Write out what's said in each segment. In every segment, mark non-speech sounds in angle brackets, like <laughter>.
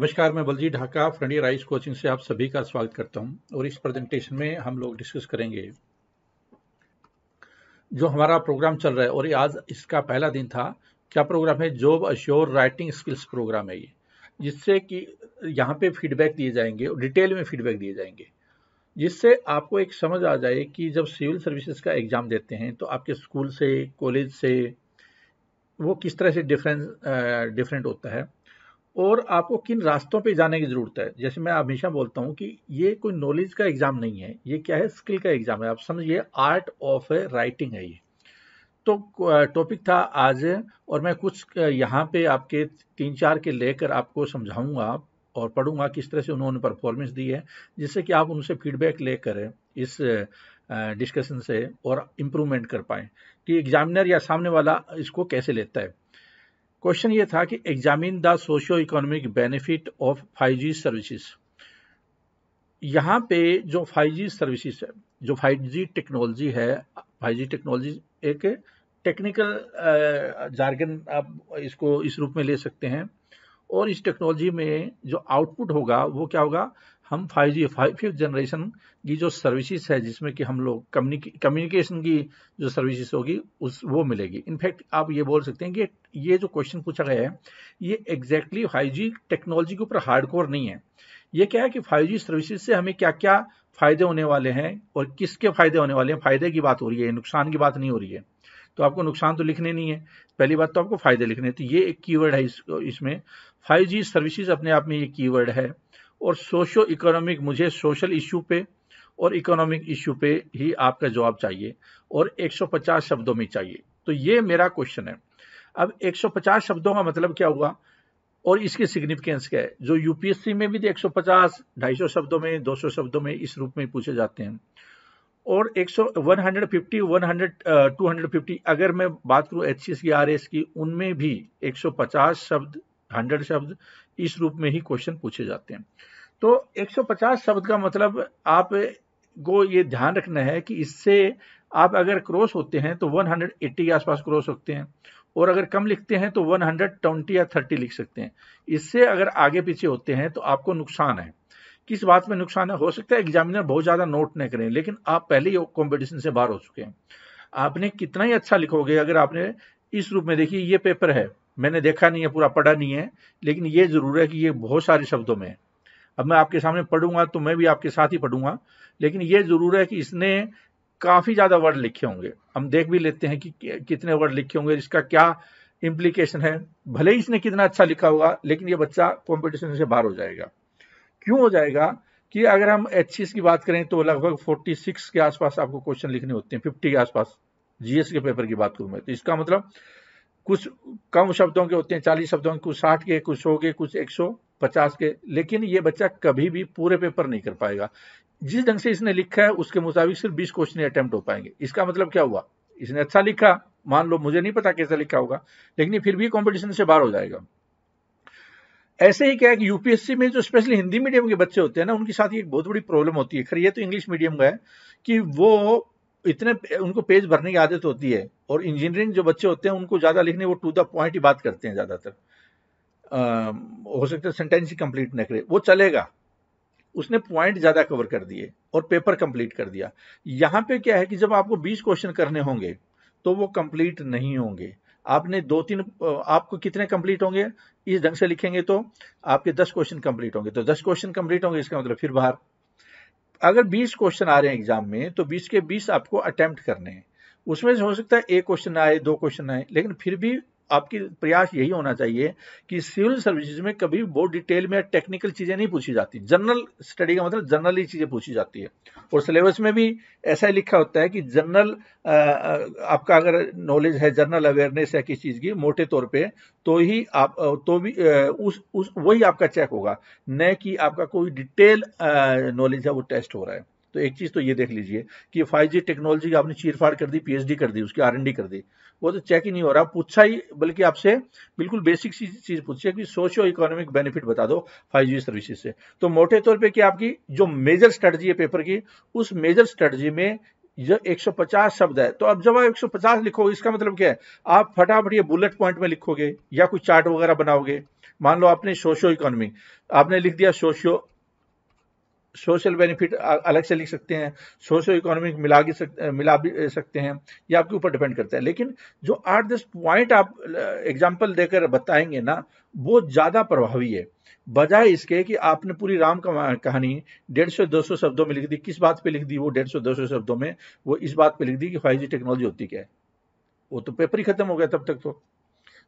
नमस्कार मैं Balji Dhaka frontier rise coaching से आप सभी का स्वागत करता हूं और इस प्रेजेंटेशन में हम लोग डिस्कस करेंगे जो हमारा प्रोग्राम चल रहा है और आज इसका पहला दिन था क्या प्रोग्राम है job assure writing skills program है ये जिससे कि यहाँ पे फीडबैक दिए जाएंगे और डिटेल में फीडबैक दिए जाएंगे जिससे आपको एक समझ आ जाए कि जब सिविल सर्विसेज का एग्ज़ाम देते हैं तो आपके स्कूल से कॉलेज से वो किस तरह से डिफरेंस डिफरेंट होता है और आपको किन रास्तों पे जाने की ज़रूरत है जैसे मैं हमेशा बोलता हूँ कि ये कोई नॉलेज का एग्ज़ाम नहीं है ये क्या है स्किल का एग्ज़ाम है आप समझिए आर्ट ऑफ राइटिंग है ये तो टॉपिक था आज और मैं कुछ यहाँ पे आपके तीन चार के लेकर आपको समझाऊंगा और पढ़ूंगा किस तरह से उन्होंने परफॉर्मेंस दी है जिससे कि आप उनसे फीडबैक लेकर इस डिस्कशन से और इम्प्रूवमेंट कर पाएँ कि एग्जामिनर या सामने वाला इसको कैसे लेता है क्वेश्चन ये था कि examine the socio economic benefit of G services यहाँ पे जो फाइव जी सर्विसेज है जो फाइव जी टेक्नोलॉजी है फाइव जी टेक्नोलॉजी एक टेक्निकल जार्गन uh, आप इसको इस रूप में ले सकते हैं और इस टेक्नोलॉजी में जो आउटपुट होगा वो क्या होगा हम five G five fifth generation की जो सर्विसेज है जिसमें कि हम लोग कम्युनिकेशन की जो सर्विसेज होगी उस वो मिलेगी इनफैक्ट आप ये बोल सकते हैं कि ये जो क्वेश्चन पूछा गया है ये एग्जैक्टली फाइव जी टेक्नोलॉजी के ऊपर हार्डकोर नहीं है ये क्या है कि फाइव जी सर्विसेज से हमें क्या क्या फायदे होने वाले हैं और किसके फायदे होने वाले हैं फायदे की बात हो रही है नुकसान की बात नहीं हो रही है तो आपको नुकसान तो लिखने नहीं है पहली बात तो आपको फायदे लिखने तो ये एक कीवर्ड है इसमें फाइव जी सर्विसेज अपने आप में ये कीवर्ड है और सोशो इकोनॉमिक मुझे सोशल इशू पे और इकोनॉमिक इशू पे ही आपका जवाब चाहिए और 150 शब्दों में चाहिए तो ये मेरा क्वेश्चन है अब 150 शब्दों का मतलब क्या हुआ और इसकी सिग्निफिकेंस क्या है जो यूपीएससी में भी 150 तो 250 शब्दों में 200 शब्दों में इस रूप में पूछे जाते हैं और 100 150 100 250 अगर मैं बात करूं एच की आर की उनमें भी 150 शब्द 100 शब्द इस रूप में ही क्वेश्चन पूछे जाते हैं तो 150 शब्द का मतलब आप को ये ध्यान रखना है कि इससे आप अगर क्रॉस होते हैं तो 180 के आसपास क्रॉस होते हैं और अगर कम लिखते हैं तो 120 या 30 लिख सकते हैं इससे अगर आगे पीछे होते हैं तो आपको नुकसान है किस बात में नुकसान है हो सकता है एग्जामिनर बहुत ज़्यादा नोट न करें लेकिन आप पहले ही कॉम्पिटिशन से बाहर हो चुके हैं आपने कितना ही अच्छा लिखोगे अगर आपने इस रूप में देखिए ये पेपर है मैंने देखा नहीं है पूरा पढ़ा नहीं है लेकिन ये ज़रूर है कि ये बहुत सारे शब्दों में है अब मैं आपके सामने पढ़ूंगा तो मैं भी आपके साथ ही पढ़ूंगा लेकिन ये ज़रूर है कि इसने काफ़ी ज़्यादा वर्ड लिखे होंगे हम देख भी लेते हैं कि कितने वर्ड लिखे होंगे इसका क्या इम्प्लीकेशन है भले ही इसने कितना अच्छा लिखा होगा लेकिन ये बच्चा कॉम्पिटिशन से बाहर हो जाएगा क्यों हो जाएगा कि अगर हम एच की बात करें तो लगभग 46 के आसपास आपको क्वेश्चन लिखने होते हैं 50 के आसपास जीएस के पेपर की बात करूं मैं तो इसका मतलब कुछ कम शब्दों के होते हैं चालीस शब्दों के कुछ साठ के कुछ सौ के कुछ एक सौ पचास के लेकिन ये बच्चा कभी भी पूरे पेपर नहीं कर पाएगा जिस ढंग से इसने लिखा है उसके मुताबिक सिर्फ बीस क्वेश्चन अटेम्प्ट हो पाएंगे इसका मतलब क्या हुआ इसने अच्छा लिखा मान लो मुझे नहीं पता कैसा लिखा होगा लेकिन फिर भी कॉम्पिटिशन से बाहर हो जाएगा ऐसे ही क्या है कि यूपीएससी में जो स्पेशली हिंदी मीडियम के बच्चे होते हैं ना उनके साथ ही एक बहुत बड़ी प्रॉब्लम होती है खरी ये तो इंग्लिश मीडियम का है कि वो इतने उनको पेज भरने की आदत होती है और इंजीनियरिंग जो बच्चे होते हैं उनको ज़्यादा लिखने वो टू द पॉइंट ही बात करते हैं ज़्यादातर हो सकता है सेंटेंस ही कंप्लीट न करे वो चलेगा उसने पॉइंट ज़्यादा कवर कर दिए और पेपर कंप्लीट कर दिया यहाँ पे क्या है कि जब आपको 20 क्वेश्चन करने होंगे तो वो कंप्लीट नहीं होंगे आपने दो तीन आपको कितने कंप्लीट होंगे इस ढंग से लिखेंगे तो आपके दस क्वेश्चन कंप्लीट होंगे तो दस क्वेश्चन कंप्लीट होंगे इसका मतलब फिर बाहर अगर 20 क्वेश्चन आ रहे हैं एग्जाम में तो 20 के 20 आपको अटेम्प्ट करने हैं उसमें से हो सकता है एक क्वेश्चन आए दो क्वेश्चन आए लेकिन फिर भी आपकी प्रयास यही होना चाहिए कि सिविल सर्विसेज में कभी वो डिटेल में टेक्निकल चीज़ें नहीं पूछी जाती जनरल स्टडी का मतलब जनरली चीज़ें पूछी जाती है और सिलेबस में भी ऐसा लिखा होता है कि जनरल आपका अगर नॉलेज है जनरल अवेयरनेस है किसी चीज़ की मोटे तौर पर तो ही आप तो भी उस, उस वही आपका चेक होगा न कि आपका कोई डिटेल नॉलेज है वो टेस्ट हो रहा है तो एक चीज़ तो ये देख लीजिए कि फाइव जी टेक्नोलॉजी आपने चीरफाड़ कर दी पीएचडी कर दी उसकी आरएनडी कर दी वो तो चेक ही नहीं हो रहा पूछा ही बल्कि आपसे बिल्कुल बेसिक चीज़ पूछिए कि सोशियो इकोनॉमिक बेनिफिट बता दो फाइव जी सर्विसेज से तो मोटे तौर पर कि आपकी जो मेजर स्ट्रेटजी है पेपर की उस मेजर स्ट्रेटजी में जो 150 शब्द है तो अब जब आप एक लिखोगे इसका मतलब क्या है आप फटाफट ये बुलेट पॉइंट में लिखोगे या कुछ चार्ट वगैरह बनाओगे मान लो आपने सोशियो इकोनॉमी आपने लिख दिया सोशियो सोशल बेनिफिट अलग से लिख सकते हैं सोशो इकोनॉमिक मिला भी सकते मिला भी सकते हैं ये आपके ऊपर डिपेंड करता है लेकिन जो आठ दस पॉइंट आप एग्जाम्पल देकर बताएंगे ना वो ज़्यादा प्रभावी है बजाय इसके कि आपने पूरी राम कहानी डेढ़ सौ दो सौ शब्दों में लिख दी किस बात पे लिख दी वो डेढ़ सौ दो सौ शब्दों में वो इस बात पे लिख दी कि फाइव टेक्नोलॉजी होती क्या है वो तो पेपर ही खत्म हो गया तब तक तो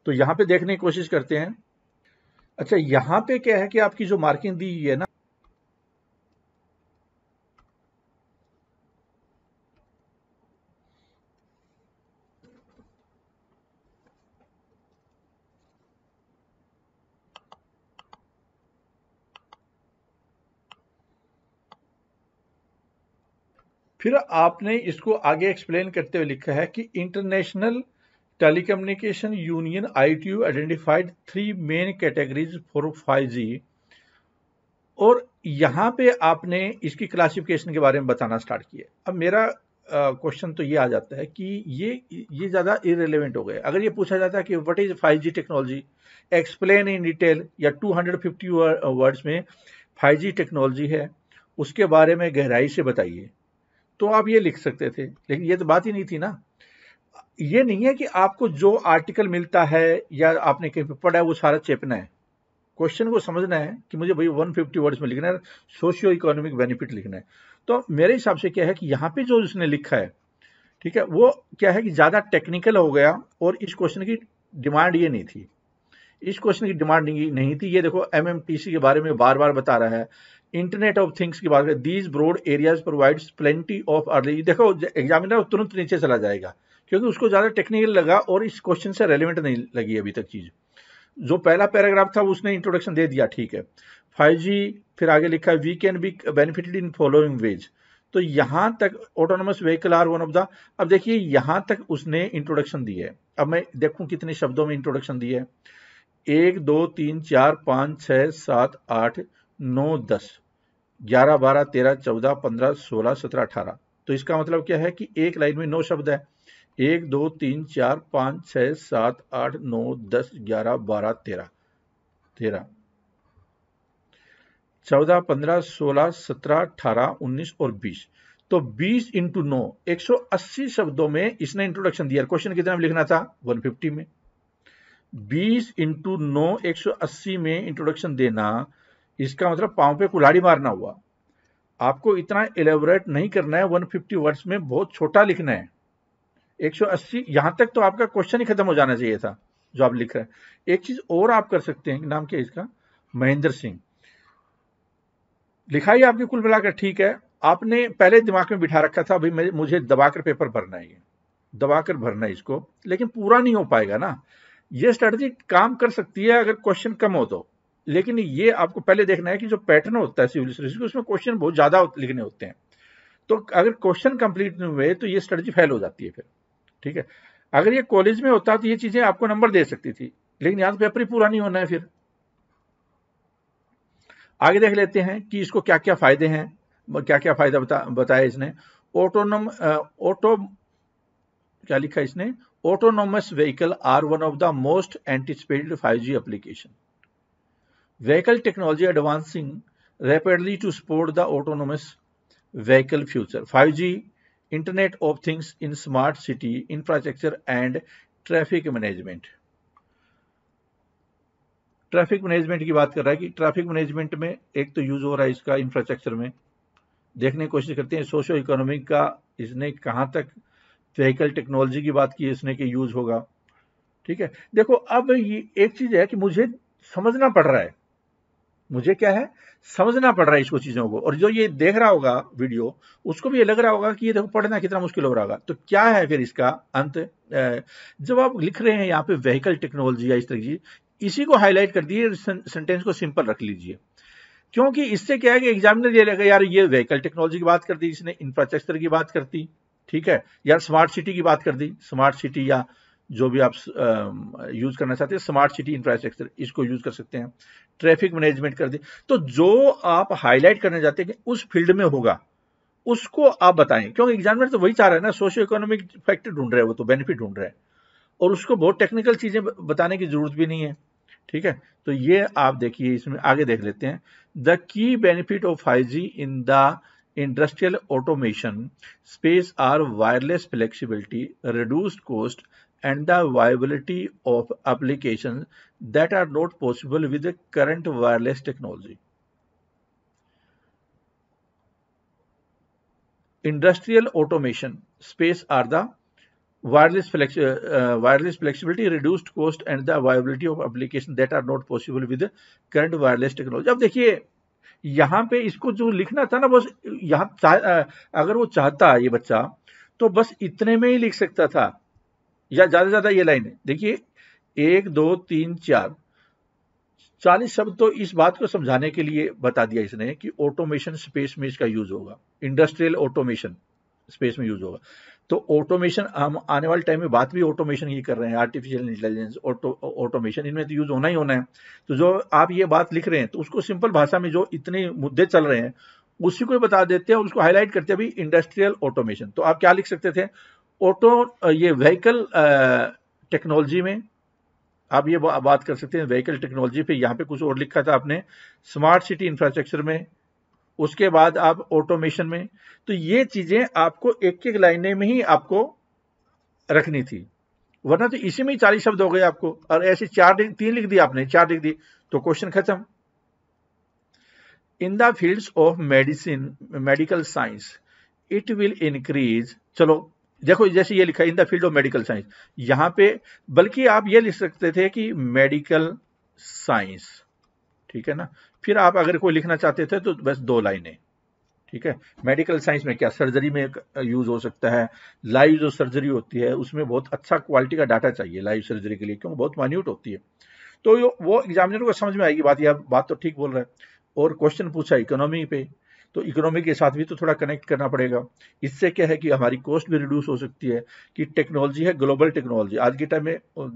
तो यहाँ पे देखने की कोशिश करते हैं अच्छा यहाँ पे क्या है कि आपकी जो मार्किंग दी है ना फिर आपने इसको आगे एक्सप्लेन करते हुए लिखा है कि International Telecommunication Union ITU identified three main categories for five और यहाँ पे आपने इसकी क्लासिफिकेशन के बारे में बताना स्टार्ट किया अब मेरा क्वेश्चन तो ये आ जाता है कि ये ये ज़्यादा इरेलीवेंट हो गया अगर ये पूछा जाता है कि what is 5G technology explain in detail या 250 वर्ड्स में 5G टेक्नोलॉजी है उसके बारे में गहराई से बताइए तो आप ये लिख सकते थे लेकिन ये तो बात ही नहीं थी ना ये नहीं है कि आपको जो आर्टिकल मिलता है या आपने कहीं पढ़ा है वो सारा चेपना है क्वेश्चन को समझना है कि मुझे भाई 150 वर्ड्स में लिखना है सोशियो इकोनॉमिक बेनिफिट लिखना है तो मेरे हिसाब से क्या है कि यहाँ पे जो उसने लिखा है ठीक है वो क्या है कि ज़्यादा टेक्निकल हो गया और इस क्वेश्चन की डिमांड ये नहीं थी इस क्वेश्चन की डिमांड नहीं थी ये देखो एम के बारे में बार बार बता रहा है इंटरनेट ऑफ थिंग्स की बात करें these broad areas provides plenty of early देखो एग्जामिनर तुरंत नीचे चला जाएगा क्योंकि उसको ज़्यादा टेक्निकल लगा और इस क्वेश्चन से रेलिवेंट नहीं लगी अभी तक चीज़ जो पहला पैराग्राफ था उसने इंट्रोडक्शन दे दिया ठीक है फाइव फिर आगे लिखा है we can be benefited in following ways तो यहाँ तक autonomous vehicle are one of the अब देखिए यहाँ तक उसने इंट्रोडक्शन दी है अब मैं देखूँ कितने शब्दों में इंट्रोडक्शन दी है एक दो तीन चार पाँच छः सात आठ नौ दस ग्यारह बारह तेरह चौदह पंद्रह सोलह सत्रह अठारह तो इसका मतलब क्या है कि एक लाइन में नौ शब्द है एक दो तीन चार पाँच छः सात आठ नौ दस ग्यारह बारह तेरह तेरह चौदह पंद्रह सोलह सत्रह अठारह उन्नीस और बीस तो बीस इंटू नौ एक सौ अस्सी शब्दों में इसने इंट्रोडक्शन दिया क्वेश्चन कितने में लिखना था वन फिफ्टी में बीस इंटू नौ एक सौ अस्सी में इंट्रोडक्शन देना इसका मतलब पाँव पे कुल्हाड़ी मारना हुआ आपको इतना एलेबोरेट नहीं करना है 150 वर्ड्स में बहुत छोटा लिखना है 180 यहां तक तो आपका क्वेश्चन ही खत्म हो जाना चाहिए था जो आप लिख रहे हैं एक चीज और आप कर सकते हैं नाम क्या इसका महेंद्र सिंह लिखाई आपकी कुल मिलाकर ठीक है आपने पहले दिमाग में बिठा रखा था अभी मुझे दबाकर पेपर भरना है ये दबाकर भरना है इसको लेकिन पूरा नहीं हो पाएगा ना ये स्ट्रेटजी काम कर सकती है अगर क्वेश्चन कम हो तो लेकिन ये आपको पहले देखना है कि जो पैटर्न होता है सिविल सर्विस उसमें क्वेश्चन बहुत ज़्यादा लिखने होते हैं तो अगर क्वेश्चन कंप्लीट नहीं हुए तो ये स्ट्रेटजी फेल हो जाती है फिर ठीक है अगर ये कॉलेज में होता तो ये चीज़ें आपको नंबर दे सकती थी लेकिन यहां तो पेपर ही पूरा नहीं होना है फिर आगे देख लेते हैं कि इसको क्या क्या फ़ायदे हैं क्या क्या फ़ायदा बता बताया इसने ऑटोनम ऑटो क्या लिखा इसने autonomous vehicle are one of the most anticipated 5G application. Vehicle technology advancing rapidly to support the autonomous vehicle future. 5G, Internet of Things in smart city infrastructure and traffic management. Traffic management की बात कर रहा है कि traffic management में एक तो use हो रहा है इसका इंफ्रास्ट्रक्चर में देखने की कोशिश करते हैं सोशो इकोनॉमिक का इसने कहाँ तक व्हीकल टेक्नोलॉजी की बात की इसने कि यूज होगा ठीक है देखो अब ये एक चीज है कि मुझे समझना पड़ रहा है मुझे क्या है समझना पड़ रहा है इसको चीजों को और जो ये देख रहा होगा वीडियो उसको भी ये लग रहा होगा कि ये देखो पढ़ना कितना मुश्किल हो रहा होगा तो क्या है फिर इसका अंत जब आप लिख रहे हैं यहाँ पे व्हीकल टेक्नोलॉजी या इस तरह की इसी को हाईलाइट कर दिए सेंटेंस को सिंपल रख लीजिए क्योंकि इससे क्या है कि एग्जामिनर ये लगेगा यार ये व्हीकल टेक्नोलॉजी की बात कर दी इसने इंफ्रास्ट्रक्चर की बात करती ठीक है या स्मार्ट सिटी की बात कर दी स्मार्ट सिटी या जो भी आप यूज करना चाहते हैं स्मार्ट सिटी इंफ्रास्ट्रक्चर इसको यूज कर सकते हैं ट्रैफिक मैनेजमेंट कर दी तो जो आप हाईलाइट करने जाते हैं उस फील्ड में होगा उसको आप बताएं क्योंकि एग्जामिनर तो वही चाह रहे हैं ना सोशो इकोनॉमिक फैक्टर ढूंढ रहे हैं वो तो बेनिफिट ढूंढ रहे हैं और उसको बहुत टेक्निकल चीजें बताने की जरूरत भी नहीं है ठीक है तो ये आप देखिए इसमें आगे देख लेते हैं द की benefit of five in the industrial automation space are wireless flexibility reduced cost and the viability of application that are not possible with current wireless technology industrial automation space are the wireless flexi wireless flexibility reduced cost and the viability of application that are not possible with current wireless technology अब देखिए यहाँ पे इसको जो लिखना था ना बस यहाँ अगर वो चाहता ये बच्चा तो बस इतने में ही लिख सकता था या ज्यादा से ज्यादा ये लाइन है देखिए एक दो तीन चार चालीस शब्द तो इस बात को समझाने के लिए बता दिया इसने कि ऑटोमेशन स्पेस में इसका यूज होगा इंडस्ट्रियल ऑटोमेशन स्पेस में यूज होगा तो ऑटोमेशन हम आने वाले टाइम में बात भी ऑटोमेशन की कर रहे हैं आर्टिफिशियल इंटेलिजेंस ऑटोमेशन इनमें तो यूज होना ही होना है तो जो आप ये बात लिख रहे हैं तो उसको सिंपल भाषा में जो इतने मुद्दे चल रहे हैं उसी को बता देते हैं उसको हाईलाइट करते हैं अभी इंडस्ट्रियल ऑटोमेशन तो आप क्या लिख सकते थे ऑटो ये व्हीकल टेक्नोलॉजी में आप ये बात कर सकते हैं व्हीकल टेक्नोलॉजी पे यहाँ पे कुछ और लिखा था आपने स्मार्ट सिटी इंफ्रास्ट्रक्चर में उसके बाद आप ऑटोमेशन में तो ये चीजें आपको एक एक लाइने में ही आपको रखनी थी वरना तो इसी में ही चालीस शब्द हो गए आपको और ऐसे चार तीन लिख दिया आपने चार लिख दी तो क्वेश्चन खत्म in the field of medicine medical science it will increase चलो देखो जैसे ये लिखा in the field of medical science यहां पे बल्कि आप ये लिख सकते थे कि मेडिकल साइंस ठीक है ना फिर आप अगर कोई लिखना चाहते थे तो बस दो लाइनें ठीक है मेडिकल साइंस में क्या सर्जरी में यूज हो सकता है लाइव जो सर्जरी होती है उसमें बहुत अच्छा क्वालिटी का डाटा चाहिए लाइव सर्जरी के लिए क्यों बहुत माइन्यूट होती है तो वो एग्जामिनर को समझ में आएगी बात यह बात तो ठीक बोल रहा है और क्वेश्चन पूछा इकोनॉमी पे तो इकोनॉमी के साथ भी तो थोड़ा कनेक्ट करना पड़ेगा इससे क्या है कि हमारी कॉस्ट भी रिड्यूस हो सकती है कि टेक्नोलॉजी है ग्लोबल टेक्नोलॉजी आज के टाइम में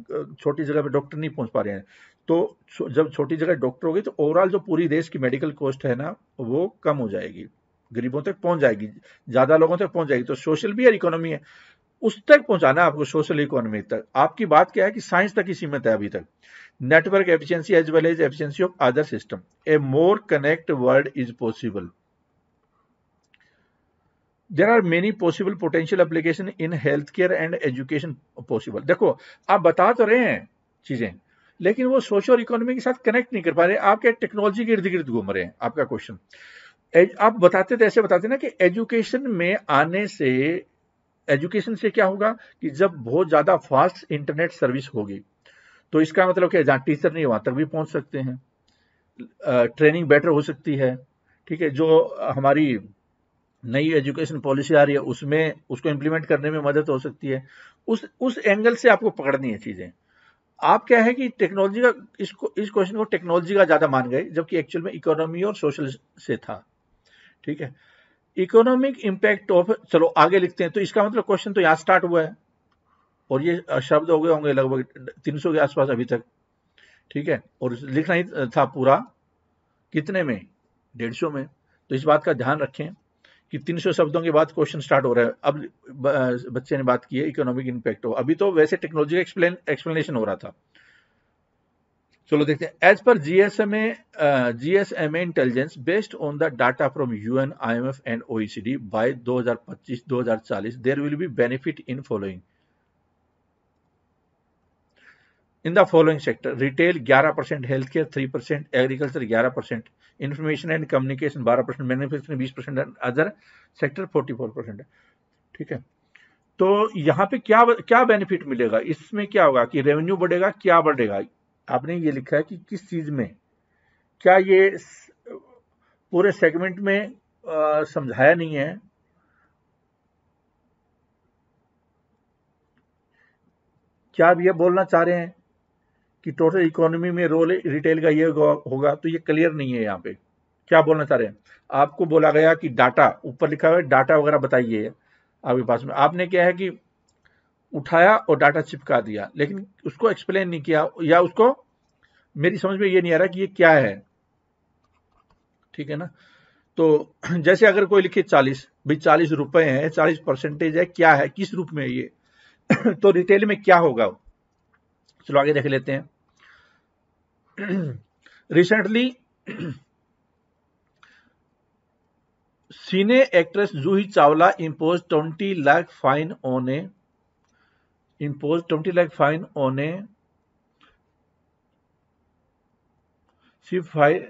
छोटी जगह पे डॉक्टर नहीं पहुंच पा रहे हैं तो जब छोटी जगह डॉक्टर होगी तो ओवरऑल जो पूरी देश की मेडिकल कॉस्ट है ना वो कम हो जाएगी गरीबों तक पहुंच जाएगी ज्यादा लोगों तक पहुंच जाएगी तो सोशल भी यार इकोनॉमी है उस तक पहुंचाना आपको सोशल इकोनॉमी तक आपकी बात क्या है कि साइंस तक ही सीमित है अभी तक network efficiency as well as efficiency of other system a more connect world is possible there are many possible potential application in health care and education possible देखो आप बता तो रहे हैं चीजें लेकिन वो सोशल और इकोनॉमी के साथ कनेक्ट नहीं कर पा रहे आपके टेक्नोलॉजी के इर्द गिर्द घूम रहे हैं आपका क्वेश्चन आप बताते थे ऐसे बताते ना कि एजुकेशन में आने से एजुकेशन से क्या होगा कि जब बहुत ज़्यादा फास्ट इंटरनेट सर्विस होगी तो इसका मतलब क्या जहां टीचर नहीं वहां तक भी पहुंच सकते हैं ट्रेनिंग बेटर हो सकती है ठीक है जो हमारी नई एजुकेशन पॉलिसी आ रही है उसमें उसको इंप्लीमेंट करने में मदद हो सकती है उस उस एंगल से आपको पकड़नी है चीज़ें आप क्या है कि टेक्नोलॉजी का इसको इस क्वेश्चन को टेक्नोलॉजी का ज़्यादा मान गए जबकि एक्चुअल में इकोनॉमी और सोशल से था ठीक है इकोनॉमिक इम्पैक्ट ऑफ चलो आगे लिखते हैं तो इसका मतलब क्वेश्चन तो यहाँ स्टार्ट हुआ है और ये शब्द हो गए होंगे लगभग 300 के आसपास अभी तक ठीक है और लिखना ही था पूरा कितने में डेढ़ में तो इस बात का ध्यान रखें कि 300 शब्दों के बाद क्वेश्चन स्टार्ट हो रहा है अब बच्चे ने बात की है इकोनॉमिक इंपैक्ट हो अभी तो वैसे टेक्नोलॉजी एक्सप्लेन एक्सप्लेनेशन हो रहा था चलो देखते हैं as per GSMA GSMA intelligence based on the data from UN IMF and OECD by 2025-2040 there will be benefit in following in the following sector retail 11 percent health care three percent agriculture ग्यारह percent information and communication बारह percent manufacturing बीस percent other sector forty four percent ठीक है तो यहाँ पे क्या क्या बेनिफिट मिलेगा इसमें क्या होगा कि रेवेन्यू बढ़ेगा क्या बढ़ेगा आपने ये लिखा है कि किस चीज में क्या ये पूरे सेगमेंट में समझाया नहीं है क्या आप ये बोलना चाह रहे हैं कि टोटल इकोनॉमी में रोल रिटेल का ये होगा तो ये क्लियर नहीं है यहाँ पे क्या बोलना चाह रहे हैं आपको बोला गया कि डाटा ऊपर लिखा हुआ है डाटा वगैरह बताइए आपके पास में आपने क्या है कि उठाया और डाटा चिपका दिया लेकिन उसको एक्सप्लेन नहीं किया या उसको मेरी समझ में ये नहीं आ रहा कि ये क्या है ठीक है ना तो <clears throat> जैसे अगर कोई लिखे चालीस भाई चालीस रुपए है चालीस परसेंटेज है क्या है किस रूप में ये <clears throat> तो रिटेल में क्या होगा चलो आगे देख लेते हैं recently cine actress Juhi Chawla impose 20 lakh fine on a imposed 20 lakh fine on a file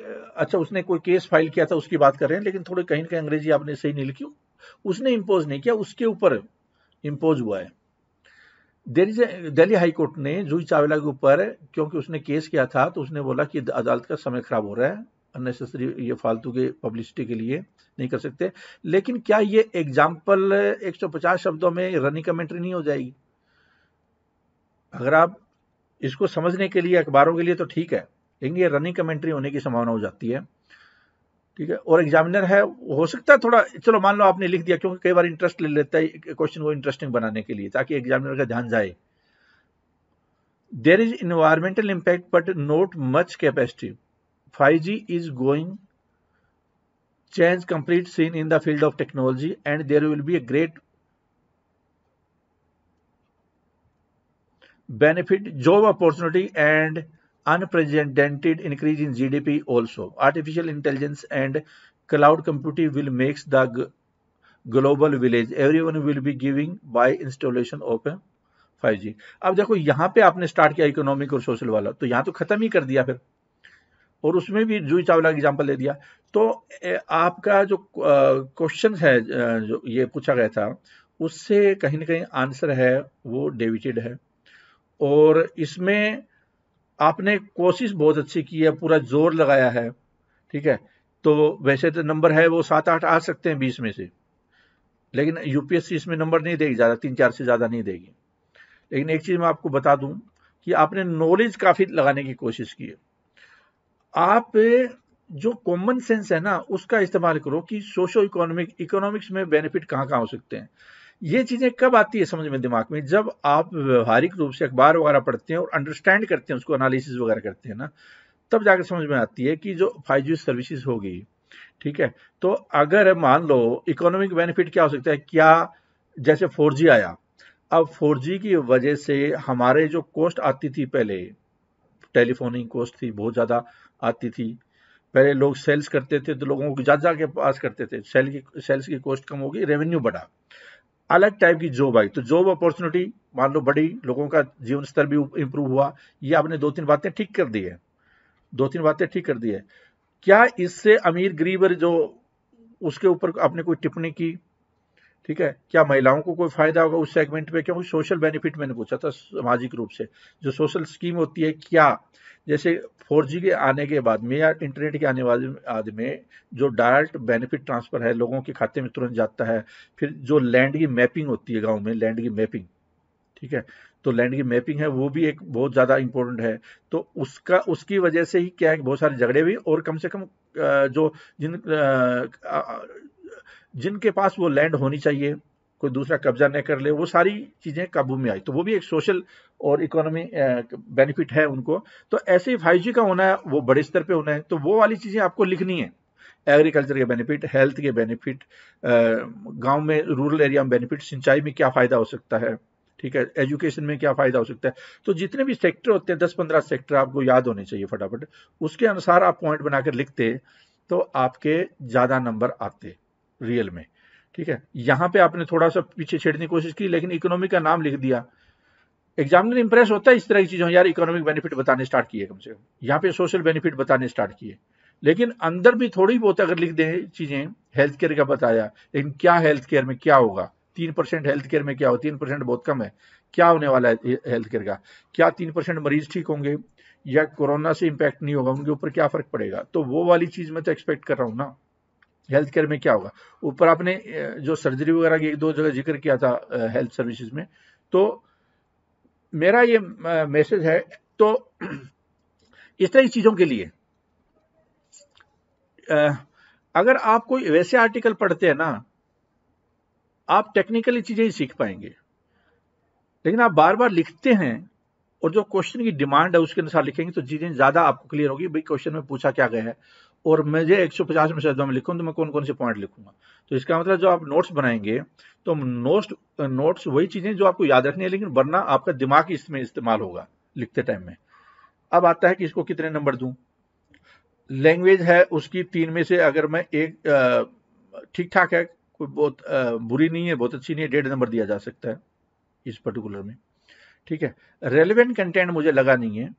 अच्छा उसने कोई केस फाइल किया था उसकी बात कर रहे हैं लेकिन थोड़ी कहीं ना कहीं अंग्रेजी आपने सही नहीं लिखी उसने इम्पोज नहीं किया उसके ऊपर इम्पोज हुआ है दिल्ली हाईकोर्ट ने जूही चावला के ऊपर क्योंकि उसने केस किया था तो उसने बोला कि अदालत का समय खराब हो रहा है अननेसेसरी ये फालतू के पब्लिसिटी के लिए नहीं कर सकते लेकिन क्या ये एग्जाम्पल 150 शब्दों में रनिंग कमेंट्री नहीं हो जाएगी अगर आप इसको समझने के लिए अखबारों के लिए तो ठीक है लेकिन ये रनिंग कमेंट्री होने की संभावना हो जाती है ठीक है और एग्जामिनर है हो सकता है थोड़ा चलो मान लो आपने लिख दिया क्योंकि कई बार इंटरेस्ट ले लेता है क्वेश्चन को इंटरेस्टिंग बनाने के लिए ताकि एग्जामिनर का ध्यान जाए there is environmental impact but not much capacity five G is going change complete scene in the field of technology and there will be a great benefit job opportunity and unprecedented increase in GDP also. Artificial intelligence and cloud computing will make the global village. Everyone will be giving by installation of a 5G. अब देखो यहाँ पे आपने start किया economic और social वाला तो यहाँ तो खत्म ही कर दिया फिर और उसमें भी जूही चावला का एग्जाम्पल दे दिया तो आपका जो क्वेश्चन है जो ये पूछा गया था उससे कहीं ना कहीं आंसर है वो डेविटेड है और इसमें आपने कोशिश बहुत अच्छी की है पूरा जोर लगाया है ठीक है तो वैसे तो नंबर है वो सात आठ आ सकते हैं बीस में से लेकिन यूपीएससी इसमें नंबर नहीं देगी ज़्यादा तीन चार से ज़्यादा नहीं देगी लेकिन एक चीज़ मैं आपको बता दूं कि आपने नॉलेज काफ़ी लगाने की कोशिश की है आप जो कॉमन सेंस है ना उसका इस्तेमाल करो कि सोशो इकोनॉमिक इकोनॉमिक्स में बेनिफिट कहाँ कहाँ हो सकते हैं ये चीज़ें कब आती है समझ में दिमाग में जब आप व्यवहारिक रूप से अखबार वगैरह पढ़ते हैं और अंडरस्टैंड करते हैं उसको एनालिसिस वगैरह करते हैं ना तब जाकर समझ में आती है कि जो फाइव जी सर्विसेज होगी ठीक है तो अगर मान लो इकोनॉमिक बेनिफिट क्या हो सकता है क्या जैसे फोर आया अब फोर की वजह से हमारे जो कॉस्ट आती थी पहले टेलीफोनिंग कॉस्ट थी बहुत ज़्यादा आती थी पहले लोग सेल्स करते थे तो लोगों को जा के पास करते थे सेल की सेल्स की कॉस्ट कम होगी रेवेन्यू बढ़ा अलग टाइप की जॉब आई तो जॉब अपॉर्चुनिटी मान लो बड़ी लोगों का जीवन स्तर भी इंप्रूव हुआ ये आपने दो तीन बातें ठीक कर दी है दो तीन बातें ठीक कर दी है क्या इससे अमीर गरीब जो उसके ऊपर आपने कोई टिप्पणी की ठीक है क्या महिलाओं को कोई फायदा होगा उस सेगमेंट में क्योंकि सोशल बेनिफिट मैंने पूछा था सामाजिक रूप से जो सोशल स्कीम होती है क्या जैसे 4G के आने के बाद में या इंटरनेट के आने वाले बाद में जो डायरेक्ट बेनिफिट ट्रांसफर है लोगों के खाते में तुरंत जाता है फिर जो लैंड की मैपिंग होती है गाँव में लैंड की मैपिंग ठीक है तो लैंड की मैपिंग है वो भी एक बहुत ज़्यादा इंपॉर्टेंट है तो उसका उसकी वजह से ही क्या है बहुत सारे झगड़े भी और कम से कम जो जिन जिनके पास वो लैंड होनी चाहिए कोई दूसरा कब्जा न कर ले वो सारी चीज़ें काबू में आई तो वो भी एक सोशल और इकोनॉमी बेनिफिट है उनको तो ऐसे ही फाइव का होना है वो बड़े स्तर पे होना है तो वो वाली चीज़ें आपको लिखनी है एग्रीकल्चर के बेनिफिट हेल्थ के बेनिफिट गांव में रूरल एरिया में बेनिफिट सिंचाई में क्या फ़ायदा हो सकता है ठीक है एजुकेशन में क्या फ़ायदा हो सकता है तो जितने भी सेक्टर होते हैं दस पंद्रह सेक्टर आपको याद होने चाहिए फटाफट उसके अनुसार आप पॉइंट बनाकर लिखते तो आपके ज़्यादा नंबर आते रियल में ठीक है यहां पे आपने थोड़ा सा पीछे छेड़ने की कोशिश की लेकिन इकोनॉमी का नाम लिख दिया एग्जामिनर इंप्रेस होता है इस तरह की चीजों यार इकोनॉमिक बेनिफिट बताने स्टार्ट किए कम से कम यहाँ पे सोशल बेनिफिट बताने स्टार्ट किए लेकिन अंदर भी थोड़ी बहुत अगर लिख दें चीजें हेल्थ केयर का बताया लेकिन क्या हेल्थ केयर में क्या होगा तीन परसेंट हेल्थ केयर में क्या हो तीन परसेंट बहुत कम है क्या होने वाला है हेल्थ केयर का क्या तीन परसेंट मरीज ठीक होंगे या कोरोना से इम्पैक्ट नहीं होगा उनके ऊपर क्या फर्क पड़ेगा तो वो वाली चीज मैं तो एक्सपेक्ट कर रहा हूँ ना हेल्थ केयर में क्या होगा ऊपर आपने जो सर्जरी वगैरह की एक दो जगह जिक्र किया था हेल्थ सर्विसेज में तो मेरा ये मैसेज है तो इस तरह की चीज़ों के लिए अगर आप कोई वैसे आर्टिकल पढ़ते हैं ना आप टेक्निकली चीज़ें ही सीख पाएंगे लेकिन आप बार बार लिखते हैं और जो क्वेश्चन की डिमांड है उसके अनुसार लिखेंगे तो चीज़ें ज़्यादा आपको क्लियर होगी भाई क्वेश्चन में पूछा क्या गया है और मुझे 150 में से में लिखूँ तो मैं कौन कौन से पॉइंट लिखूंगा तो इसका मतलब जो आप नोट्स बनाएंगे तो नोट्स नोट्स वही चीज़ें जो आपको याद रखनी है लेकिन वरना आपका दिमाग इसमें इस्तेमाल होगा लिखते टाइम में अब आता है कि इसको कितने नंबर दूँ लैंग्वेज है उसकी तीन में से अगर मैं एक ठीक ठाक है कोई बहुत बुरी नहीं है बहुत अच्छी नहीं है डेढ़ नंबर दिया जा सकता है इस पर्टिकुलर में ठीक है रेलिवेंट कंटेंट मुझे लगा नहीं है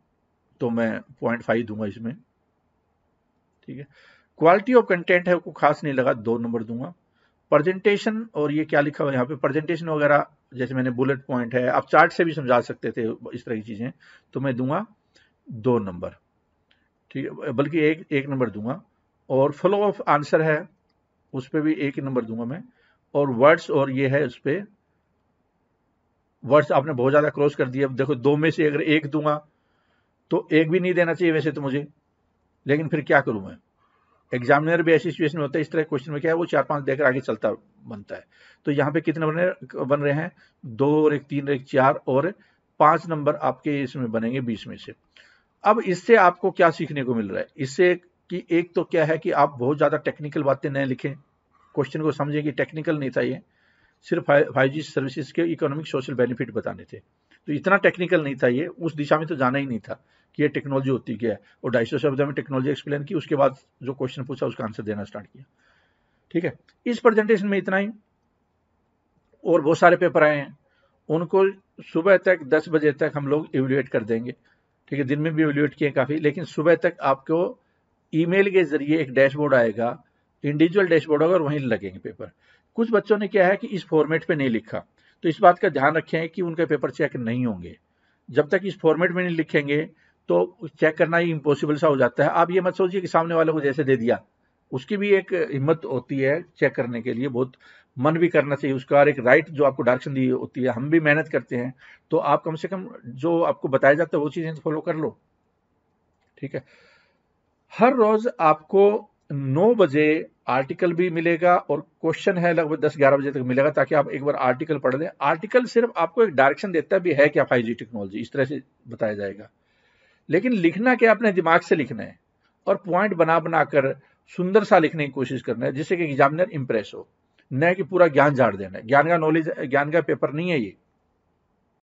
तो मैं पॉइंट फाइव दूंगा इसमें ठीक है क्वालिटी ऑफ कंटेंट है वो खास नहीं लगा दो नंबर दूंगा प्रेजेंटेशन और ये क्या लिखा हुआ यहाँ पे प्रेजेंटेशन वगैरह जैसे मैंने बुलेट पॉइंट है आप चार्ट से भी समझा सकते थे इस तरह की चीज़ें तो मैं दूंगा दो नंबर ठीक है बल्कि एक एक नंबर दूंगा और फ्लो ऑफ आंसर है उस पर भी एक नंबर दूंगा मैं और वर्ड्स और ये है उस पर वर्ड्स आपने बहुत ज़्यादा क्रॉस कर दिया अब देखो दो में से अगर एक दूंगा तो एक भी नहीं देना चाहिए वैसे तो मुझे लेकिन फिर क्या करूं मैं एग्जामिनर भी ऐसी सिचुएशन में होता है इस तरह क्वेश्चन में क्या है वो चार पांच देकर आगे चलता बनता है तो यहाँ पे कितने बने बन रहे हैं दो और एक तीन और एक चार और पांच नंबर आपके इसमें बनेंगे बीस में से अब इससे आपको क्या सीखने को मिल रहा है इससे कि एक तो क्या है कि आप बहुत ज़्यादा टेक्निकल बातें नहीं लिखें क्वेश्चन को समझें कि टेक्निकल नहीं था ये सिर्फ फाइव जी सर्विसेज के इकोनॉमिक सोशल बेनिफिट बताने थे तो इतना टेक्निकल नहीं था ये उस दिशा में तो जाना ही नहीं था कि ये टेक्नोलॉजी होती क्या है और ढाई सौ शब्द में टेक्नोलॉजी एक्सप्लेन की उसके बाद जो क्वेश्चन पूछा उसका आंसर देना स्टार्ट किया ठीक है इस प्रेजेंटेशन में इतना ही और बहुत सारे पेपर आए हैं उनको सुबह तक दस बजे तक हम लोग एवेल्यूएट कर देंगे ठीक है दिन में भी एवेल्यूएट किए काफ़ी लेकिन सुबह तक आपको ई के जरिए एक डैशबोर्ड आएगा इंडिविजुअल डैशबोर्ड होगा और वहीं लगेंगे पेपर कुछ बच्चों ने क्या है कि इस फॉर्मेट पर नहीं लिखा तो इस बात का ध्यान रखें कि उनके पेपर चेक नहीं होंगे जब तक इस फॉर्मेट में नहीं लिखेंगे तो चेक करना ही इम्पॉसिबल सा हो जाता है आप ये मत सोचिए कि सामने वाले को जैसे दे दिया उसकी भी एक हिम्मत होती है चेक करने के लिए बहुत मन भी करना चाहिए उसका और एक राइट जो आपको डायरेक्शन दी होती है हम भी मेहनत करते हैं तो आप कम से कम जो आपको बताया जाता है वो चीज़ें फॉलो कर लो ठीक है हर रोज आपको नौ बजे आर्टिकल भी मिलेगा और क्वेश्चन है लगभग दस ग्यारह बजे तक मिलेगा ताकि आप एक बार आर्टिकल पढ़ लें आर्टिकल सिर्फ आपको एक डायरेक्शन देता भी है क्या फाइव टेक्नोलॉजी इस तरह से बताया जाएगा लेकिन लिखना क्या अपने दिमाग से लिखना है और पॉइंट बना बनाकर सुंदर सा लिखने की कोशिश करना है जिससे कि एग्जामिनर इंप्रेस हो न कि पूरा ज्ञान झाड़ देना है ज्ञान का नॉलेज ज्ञान का पेपर नहीं है ये